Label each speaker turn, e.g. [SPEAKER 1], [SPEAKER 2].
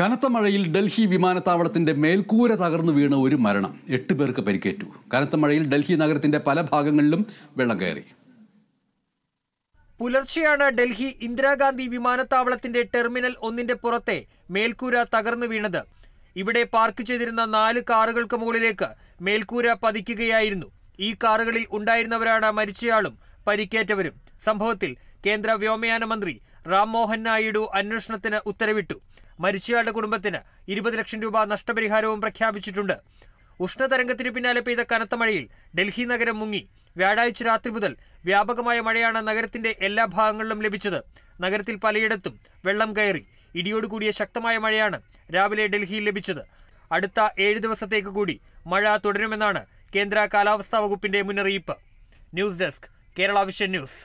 [SPEAKER 1] കനത്ത മഴയിൽ ഡൽഹി വിമാനത്താവളത്തിന്റെ മേൽക്കൂര തകർന്നു വീണ ഒരു മരണം എട്ട് പേർക്ക് പരിക്കേറ്റു കനത്ത മഴയിൽ ഡൽഹി നഗരത്തിന്റെ പല ഭാഗങ്ങളിലും വെള്ളം കയറി
[SPEAKER 2] പുലർച്ചെയാണ് ഡൽഹി ഇന്ദിരാഗാന്ധി വിമാനത്താവളത്തിന്റെ ടെർമിനൽ ഒന്നിന്റെ പുറത്തെ മേൽക്കൂര തകർന്നു വീണത് ഇവിടെ പാർക്ക് ചെയ്തിരുന്ന നാല് കാറുകൾക്ക് മുകളിലേക്ക് മേൽക്കൂര പതിക്കുകയായിരുന്നു ഈ കാറുകളിൽ ഉണ്ടായിരുന്നവരാണ് മരിച്ചയാളും പരിക്കേറ്റവരും സംഭവത്തിൽ കേന്ദ്ര വ്യോമയാന മന്ത്രി റാംമോഹൻ നായിഡു അന്വേഷണത്തിന് ഉത്തരവിട്ടു മരിച്ചയാളുടെ കുടുംബത്തിന് ഇരുപത് ലക്ഷം രൂപ നഷ്ടപരിഹാരവും പ്രഖ്യാപിച്ചിട്ടുണ്ട് ഉഷ്ണതരംഗത്തിന് പിന്നാലെ പെയ്ത കനത്ത മഴയിൽ ഡൽഹി നഗരം മുങ്ങി വ്യാഴാഴ്ച രാത്രി മുതൽ വ്യാപകമായ മഴയാണ് നഗരത്തിന്റെ എല്ലാ ഭാഗങ്ങളിലും ലഭിച്ചത് നഗരത്തിൽ പലയിടത്തും വെള്ളം കയറി ഇടിയോടുകൂടിയ ശക്തമായ മഴയാണ് രാവിലെ ഡൽഹിയിൽ ലഭിച്ചത് അടുത്ത ഏഴ് ദിവസത്തേക്ക് കൂടി മഴ തുടരുമെന്നാണ് കേന്ദ്ര കാലാവസ്ഥാ വകുപ്പിന്റെ മുന്നറിയിപ്പ് news desk Kerala Vision news